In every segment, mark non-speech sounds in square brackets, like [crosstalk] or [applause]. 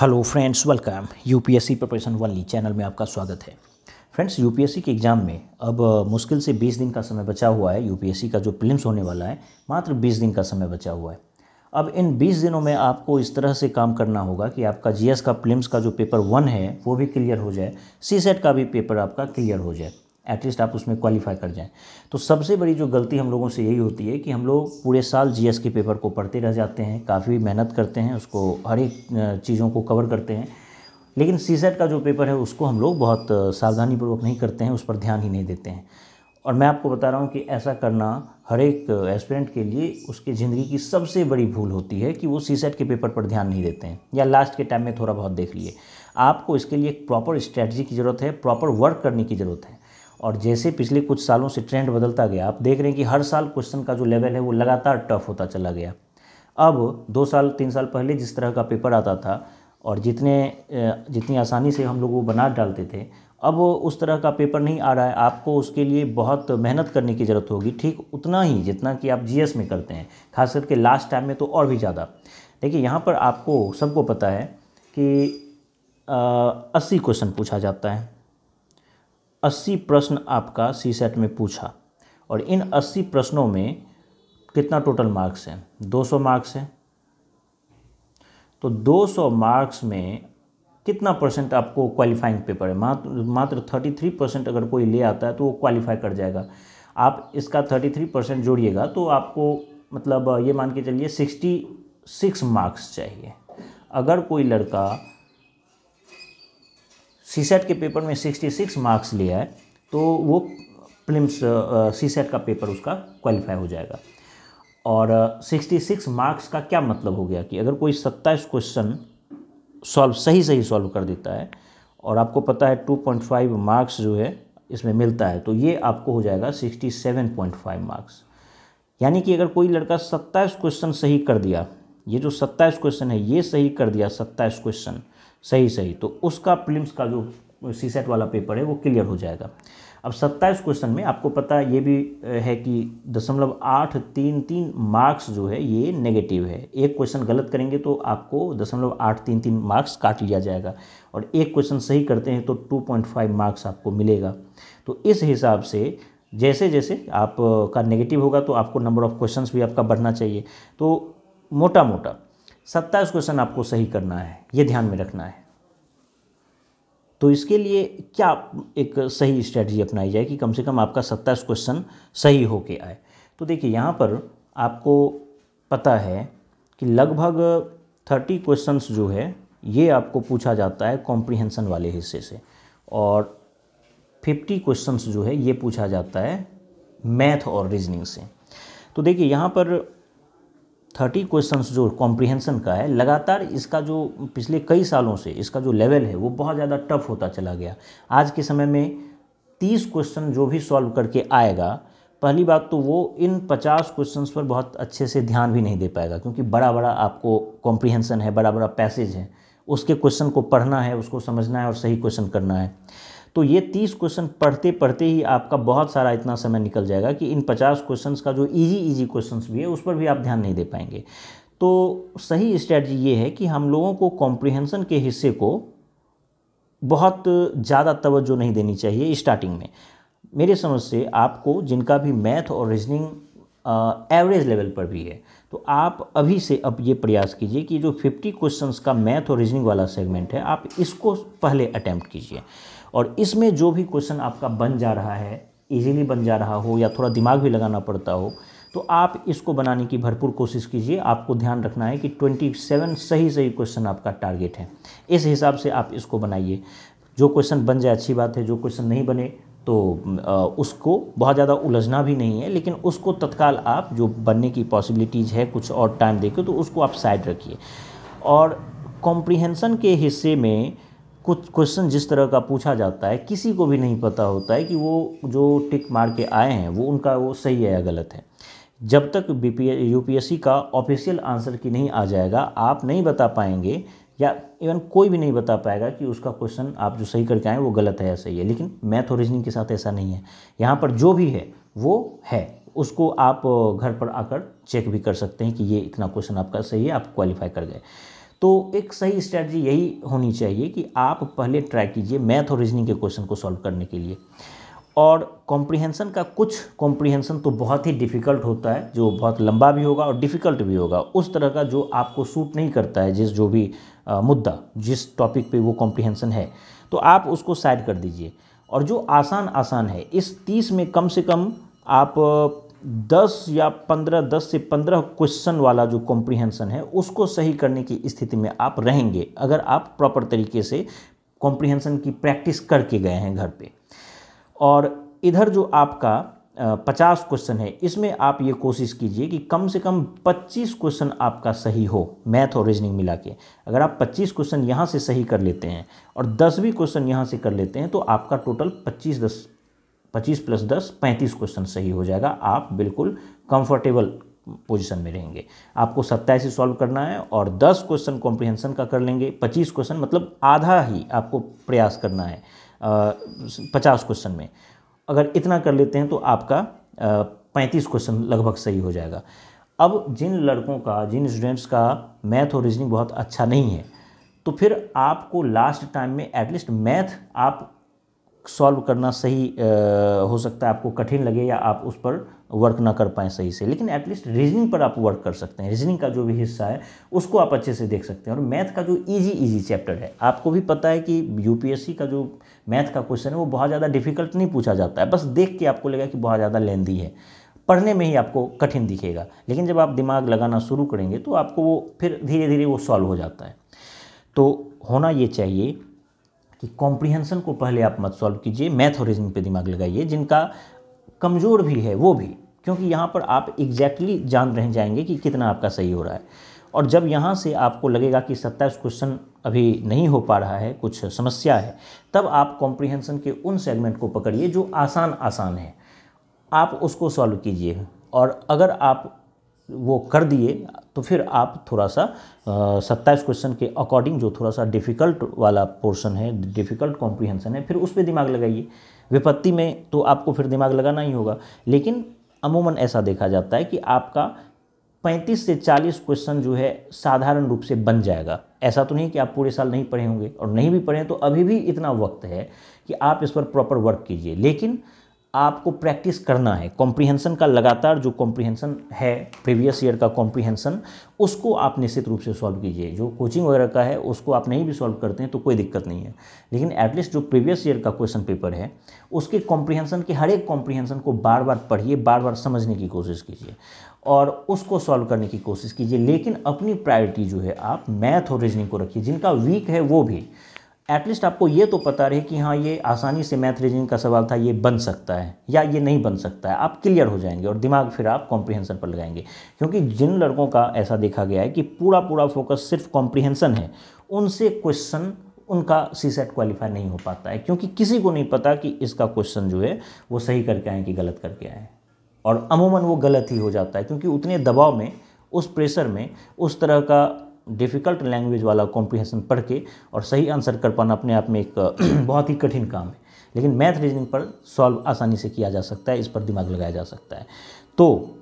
hello friends welcome UPSC preparation वाली channel में आपका स्वागत है फ्रेंड्स यूपीएससी के एग्ज़ाम में अब मुश्किल से 20 दिन का समय बचा हुआ है यूपीएससी का जो प्रिलिम्स होने वाला है मात्र 20 दिन का समय बचा हुआ है अब इन 20 दिनों में आपको इस तरह से काम करना होगा कि आपका जीएस का प्रिलिम्स का जो पेपर वन है वो भी क्लियर हो जाए सी सेट e का भी पेपर आपका क्लियर हो जाए एटलीस्ट आप उसमें क्वालिफाई कर जाएं तो सबसे बड़ी जो गलती हम लोगों से यही होती है कि हम लोग पूरे साल जी के पेपर को पढ़ते रह जाते हैं काफ़ी मेहनत करते हैं उसको हर एक चीज़ों को कवर करते हैं लेकिन सी का जो पेपर है उसको हम लोग बहुत सावधानीपूर्वक नहीं करते हैं उस पर ध्यान ही नहीं देते हैं और मैं आपको बता रहा हूँ कि ऐसा करना हर एक एस्पिरेंट के लिए उसकी ज़िंदगी की सबसे बड़ी भूल होती है कि वो सी के पेपर पर ध्यान नहीं देते हैं या लास्ट के टाइम में थोड़ा बहुत देख लिए आपको इसके लिए एक प्रॉपर स्ट्रैटी की ज़रूरत है प्रॉपर वर्क करने की ज़रूरत है और जैसे पिछले कुछ सालों से ट्रेंड बदलता गया आप देख रहे हैं कि हर साल क्वेश्चन का जो लेवल है वो लगातार टफ होता चला गया अब दो साल तीन साल पहले जिस तरह का पेपर आता था और जितने जितनी आसानी से हम लोग वो बना डालते थे अब उस तरह का पेपर नहीं आ रहा है आपको उसके लिए बहुत मेहनत करने की ज़रूरत होगी ठीक उतना ही जितना कि आप जीएस में करते हैं खास करके लास्ट टाइम में तो और भी ज़्यादा देखिए यहाँ पर आपको सबको पता है कि अस्सी क्वेश्चन पूछा जाता है अस्सी प्रश्न आपका सी सेट में पूछा और इन अस्सी प्रश्नों में कितना टोटल मार्क्स है 200 मार्क्स है तो 200 मार्क्स में कितना परसेंट आपको क्वालिफाइंग पेपर है मात्र मात्र 33 परसेंट अगर कोई ले आता है तो वो क्वालिफाई कर जाएगा आप इसका 33 परसेंट जोड़िएगा तो आपको मतलब ये मान के चलिए 66 मार्क्स चाहिए अगर कोई लड़का सीसेट के पेपर में 66 मार्क्स लिया है तो वो प्लिम्स सीसेट का पेपर उसका क्वालिफाई हो जाएगा और सिक्सटी सिक्स मार्क्स का क्या मतलब हो गया कि अगर कोई सत्ताईस क्वेश्चन सॉल्व सही सही सॉल्व कर देता है और आपको पता है टू पॉइंट फाइव मार्क्स जो है इसमें मिलता है तो ये आपको हो जाएगा sixty seven point five marks यानी कि अगर कोई लड़का सत्ताईस क्वेश्चन सही कर दिया ये जो सत्ताईस क्वेश्चन है ये सही कर दिया सत्ताईस क्वेश्चन सही सही तो उसका प्रिलिम्स का जो सी सेट वाला पेपर है वो क्लियर हो जाएगा अब सत्ताईस क्वेश्चन में आपको पता ये भी है कि दशमलव आठ तीन तीन मार्क्स जो है ये नेगेटिव है एक क्वेश्चन गलत करेंगे तो आपको दशमलव आठ तीन तीन मार्क्स काट लिया जाएगा और एक क्वेश्चन सही करते हैं तो टू पॉइंट फाइव मार्क्स आपको मिलेगा तो इस हिसाब से जैसे जैसे आपका नेगेटिव होगा तो आपको नंबर ऑफ क्वेश्चन भी आपका बढ़ना चाहिए तो मोटा मोटा सत्ताईस क्वेश्चन आपको सही करना है ये ध्यान में रखना है तो इसके लिए क्या एक सही स्ट्रेटजी अपनाई जाए कि कम से कम आपका सत्ताईस क्वेश्चन सही होके आए तो देखिए यहाँ पर आपको पता है कि लगभग थर्टी क्वेश्चंस जो है ये आपको पूछा जाता है कॉम्प्रिहेंसन वाले हिस्से से और फिफ्टी क्वेश्चंस जो है ये पूछा जाता है मैथ और रीजनिंग से तो देखिए यहाँ पर थर्टी क्वेश्चन जो कॉम्प्रिहेंसन का है लगातार इसका जो पिछले कई सालों से इसका जो लेवल है वो बहुत ज़्यादा टफ होता चला गया आज के समय में तीस क्वेश्चन जो भी सॉल्व करके आएगा पहली बात तो वो इन पचास क्वेश्चंस पर बहुत अच्छे से ध्यान भी नहीं दे पाएगा क्योंकि बड़ा बड़ा आपको कॉम्प्रिहेंसन है बड़ा बड़ा पैसेज है उसके क्वेश्चन को पढ़ना है उसको समझना है और सही क्वेश्चन करना है तो ये तीस क्वेश्चन पढ़ते पढ़ते ही आपका बहुत सारा इतना समय निकल जाएगा कि इन पचास क्वेश्चंस का जो इजी इजी क्वेश्चंस भी है उस पर भी आप ध्यान नहीं दे पाएंगे तो सही स्ट्रैटी ये है कि हम लोगों को कॉम्प्रिहेंसन के हिस्से को बहुत ज़्यादा तवज्जो नहीं देनी चाहिए स्टार्टिंग में मेरे समझ से आपको जिनका भी मैथ और रीजनिंग एवरेज लेवल पर भी है तो आप अभी से अब ये प्रयास कीजिए कि जो 50 क्वेश्चंस का मैथ और रीजनिंग वाला सेगमेंट है आप इसको पहले अटैम्प्ट कीजिए और इसमें जो भी क्वेश्चन आपका बन जा रहा है इजीली बन जा रहा हो या थोड़ा दिमाग भी लगाना पड़ता हो तो आप इसको बनाने की भरपूर कोशिश कीजिए आपको ध्यान रखना है कि 27 सही सही क्वेश्चन आपका टारगेट है इस हिसाब से आप इसको बनाइए जो क्वेश्चन बन जाए अच्छी बात है जो क्वेश्चन नहीं बने तो उसको बहुत ज़्यादा उलझना भी नहीं है लेकिन उसको तत्काल आप जो बनने की पॉसिबिलिटीज़ है कुछ और टाइम देखो तो उसको आप साइड रखिए और कॉम्प्रिहेंसन के हिस्से में कुछ क्वेश्चन जिस तरह का पूछा जाता है किसी को भी नहीं पता होता है कि वो जो टिक मार के आए हैं वो उनका वो सही है या गलत है जब तक एस यूपीएससी का ऑफिशियल आंसर की नहीं आ जाएगा आप नहीं बता पाएंगे या इवन कोई भी नहीं बता पाएगा कि उसका क्वेश्चन आप जो सही करके आए वो गलत है या सही है लेकिन मैथ और रीजनिंग के साथ ऐसा नहीं है यहाँ पर जो भी है वो है उसको आप घर पर आकर चेक भी कर सकते हैं कि ये इतना क्वेश्चन आपका सही है आप क्वालिफाई कर गए तो एक सही स्ट्रैटी यही होनी चाहिए कि आप पहले ट्राई कीजिए मैथ और रीजनिंग के क्वेश्चन को सॉल्व करने के लिए और कॉम्प्रिहेंसन का कुछ कॉम्प्रिहेंसन तो बहुत ही डिफ़िकल्ट होता है जो बहुत लंबा भी होगा और डिफ़िकल्ट भी होगा उस तरह का जो आपको सूट नहीं करता है जिस जो भी आ, मुद्दा जिस टॉपिक पे वो कॉम्प्रिहेंसन है तो आप उसको साइड कर दीजिए और जो आसान आसान है इस तीस में कम से कम आप दस या पंद्रह दस से पंद्रह क्वेश्चन वाला जो कॉम्प्रिहेंसन है उसको सही करने की स्थिति में आप रहेंगे अगर आप प्रॉपर तरीके से कॉम्प्रिहेंसन की प्रैक्टिस करके गए हैं घर पे और इधर जो आपका पचास क्वेश्चन है इसमें आप ये कोशिश कीजिए कि कम से कम पच्चीस क्वेश्चन आपका सही हो मैथ और रीजनिंग मिला के अगर आप पच्चीस क्वेश्चन यहाँ से सही कर लेते हैं और दसवीं क्वेश्चन यहाँ से कर लेते हैं तो आपका टोटल पच्चीस दस पच्चीस प्लस दस पैंतीस क्वेश्चन सही हो जाएगा आप बिल्कुल कंफर्टेबल पोजीशन में रहेंगे आपको सत्ताईस ही सॉल्व करना है और दस क्वेश्चन कॉम्प्रिहेंसन का कर लेंगे पच्चीस क्वेश्चन मतलब आधा ही आपको प्रयास करना है पचास क्वेश्चन में अगर इतना कर लेते हैं तो आपका पैंतीस क्वेश्चन लगभग सही हो जाएगा अब जिन लड़कों का जिन स्टूडेंट्स का मैथ और रीजनिंग बहुत अच्छा नहीं है तो फिर आपको लास्ट टाइम में एटलीस्ट मैथ आप सॉल्व करना सही आ, हो सकता है आपको कठिन लगे या आप उस पर वर्क ना कर पाएँ सही से लेकिन एटलीस्ट रीजनिंग पर आप वर्क कर सकते हैं रीजनिंग का जो भी हिस्सा है उसको आप अच्छे से देख सकते हैं और मैथ का जो इजी इजी चैप्टर है आपको भी पता है कि यूपीएससी का जो मैथ का क्वेश्चन है वो बहुत ज़्यादा डिफिकल्ट नहीं पूछा जाता है बस देख के आपको लगेगा कि बहुत ज़्यादा लेंदी है पढ़ने में ही आपको कठिन दिखेगा लेकिन जब आप दिमाग लगाना शुरू करेंगे तो आपको वो फिर धीरे धीरे वो सॉल्व हो जाता है तो होना ये चाहिए कि कॉम्प्रिहेंसन को पहले आप मत सॉल्व कीजिए मैथ और रीजनिंग पे दिमाग लगाइए जिनका कमज़ोर भी है वो भी क्योंकि यहाँ पर आप एग्जैक्टली exactly जान रह जाएंगे कि कितना आपका सही हो रहा है और जब यहाँ से आपको लगेगा कि सत्ताईस क्वेश्चन अभी नहीं हो पा रहा है कुछ समस्या है तब आप कॉम्प्रिहेंसन के उन सेगमेंट को पकड़िए जो आसान आसान है आप उसको सॉल्व कीजिए और अगर आप वो कर दिए तो फिर आप थोड़ा सा सत्ताईस क्वेश्चन के अकॉर्डिंग जो थोड़ा सा डिफ़िकल्ट वाला पोर्शन है डिफ़िकल्ट कॉम्प्रीहेंसन है फिर उस पर दिमाग लगाइए विपत्ति में तो आपको फिर दिमाग लगाना ही होगा लेकिन अमूमन ऐसा देखा जाता है कि आपका 35 से 40 क्वेश्चन जो है साधारण रूप से बन जाएगा ऐसा तो नहीं कि आप पूरे साल नहीं पढ़े होंगे और नहीं भी पढ़ें तो अभी भी इतना वक्त है कि आप इस पर प्रॉपर वर्क कीजिए लेकिन आपको प्रैक्टिस करना है कॉम्प्रिहेंसन का लगातार जो कॉम्प्रिहेंसन है प्रीवियस ईयर का कॉम्प्रिहेंसन उसको आप निश्चित रूप से सॉल्व कीजिए जो कोचिंग वगैरह का है उसको आप नहीं भी सॉल्व करते हैं तो कोई दिक्कत नहीं है लेकिन एटलीस्ट जो प्रीवियस ईयर का क्वेश्चन पेपर है उसके कॉम्प्रिहेंसन के हर एक कॉम्प्रिहेंसन को बार बार पढ़िए बार बार समझने की कोशिश कीजिए और उसको सॉल्व करने की कोशिश कीजिए लेकिन अपनी प्रायोरिटी जो है आप मैथ और रीजनिंग को रखिए जिनका वीक है वो भी एटलीस्ट आपको ये तो पता रहे कि हाँ ये आसानी से मैथ रीजनिंग का सवाल था ये बन सकता है या ये नहीं बन सकता है आप क्लियर हो जाएंगे और दिमाग फिर आप कॉम्प्रिहेंसन पर लगाएंगे क्योंकि जिन लड़कों का ऐसा देखा गया है कि पूरा पूरा फोकस सिर्फ कॉम्प्रिहेंसन है उनसे क्वेश्चन उनका सी सेट क्वालिफाई नहीं हो पाता है क्योंकि किसी को नहीं पता कि इसका क्वेश्चन जो है वो सही करके आए कि गलत करके आए और अमूमन वो गलत ही हो जाता है क्योंकि उतने दबाव में उस प्रेशर में उस तरह का डिफ़िकल्ट लैंग्वेज वाला कॉम्प्रिहेंशन पढ़ के और सही आंसर कर पाना अपने आप में एक [clears throat] बहुत ही कठिन काम है लेकिन मैथ रीजनिंग पर सॉल्व आसानी से किया जा सकता है इस पर दिमाग लगाया जा सकता है तो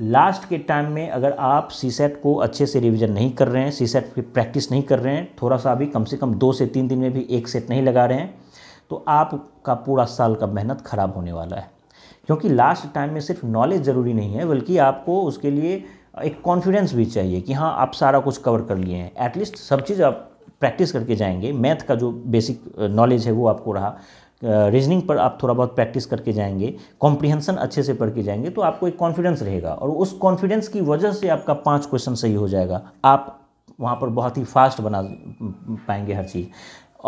लास्ट के टाइम में अगर आप सी सेट को अच्छे से रिवीजन नहीं कर रहे हैं सी सेट की प्रैक्टिस नहीं कर रहे हैं थोड़ा सा अभी कम से कम दो से तीन दिन में भी एक सेट नहीं लगा रहे हैं तो आपका पूरा साल का मेहनत ख़राब होने वाला है क्योंकि लास्ट टाइम में सिर्फ नॉलेज ज़रूरी नहीं है बल्कि आपको उसके लिए एक कॉन्फिडेंस भी चाहिए कि हाँ आप सारा कुछ कवर कर लिए हैं एटलीस्ट सब चीज़ आप प्रैक्टिस करके जाएंगे मैथ का जो बेसिक नॉलेज uh, है वो आपको रहा रीजनिंग uh, पर आप थोड़ा बहुत प्रैक्टिस करके जाएंगे कॉम्प्रिहेंसन अच्छे से पढ़ के जाएंगे तो आपको एक कॉन्फिडेंस रहेगा और उस कॉन्फिडेंस की वजह से आपका पाँच क्वेश्चन सही हो जाएगा आप वहाँ पर बहुत ही फास्ट बना uh, पाएंगे हर चीज़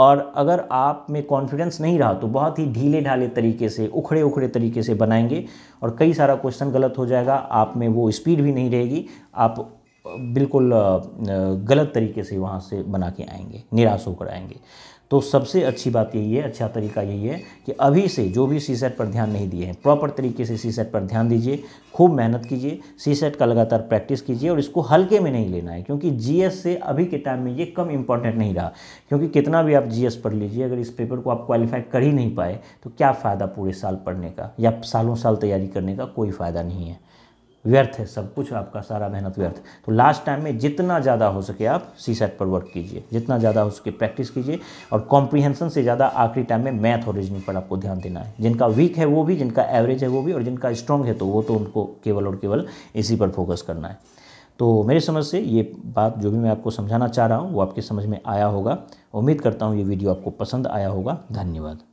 और अगर आप में कॉन्फिडेंस नहीं रहा तो बहुत ही ढीले ढाले तरीके से उखड़े उखड़े तरीके से बनाएंगे और कई सारा क्वेश्चन गलत हो जाएगा आप में वो स्पीड भी नहीं रहेगी आप बिल्कुल गलत तरीके से वहाँ से बना के आएंगे निराश होकर आएंगे तो सबसे अच्छी बात यही है अच्छा तरीका यही है कि अभी से जो भी सी सेट पर ध्यान नहीं दिए हैं प्रॉपर तरीके से सी सेट पर ध्यान दीजिए खूब मेहनत कीजिए सी सेट का लगातार प्रैक्टिस कीजिए और इसको हल्के में नहीं लेना है क्योंकि जीएस से अभी के टाइम में ये कम इंपॉर्टेंट नहीं रहा क्योंकि कितना भी आप जीएस पढ़ लीजिए अगर इस पेपर को आप क्वालिफाई कर ही नहीं पाए तो क्या फ़ायदा पूरे साल पढ़ने का या सालों साल तैयारी करने का कोई फ़ायदा नहीं है व्यर्थ है सब कुछ आपका सारा मेहनत व्यर्थ तो लास्ट टाइम में जितना ज़्यादा हो सके आप सी सेट पर वर्क कीजिए जितना ज़्यादा हो सके प्रैक्टिस कीजिए और कॉम्प्रीहेंसन से ज़्यादा आखिरी टाइम में मैथ और रीजनिंग पर आपको ध्यान देना है जिनका वीक है वो भी जिनका एवरेज है वो भी और जिनका स्ट्रॉन्ग है तो वो तो उनको केवल और केवल इसी पर फोकस करना है तो मेरी समझ से ये बात जो भी मैं आपको समझाना चाह रहा हूँ वो आपके समझ में आया होगा उम्मीद करता हूँ ये वीडियो आपको पसंद आया होगा धन्यवाद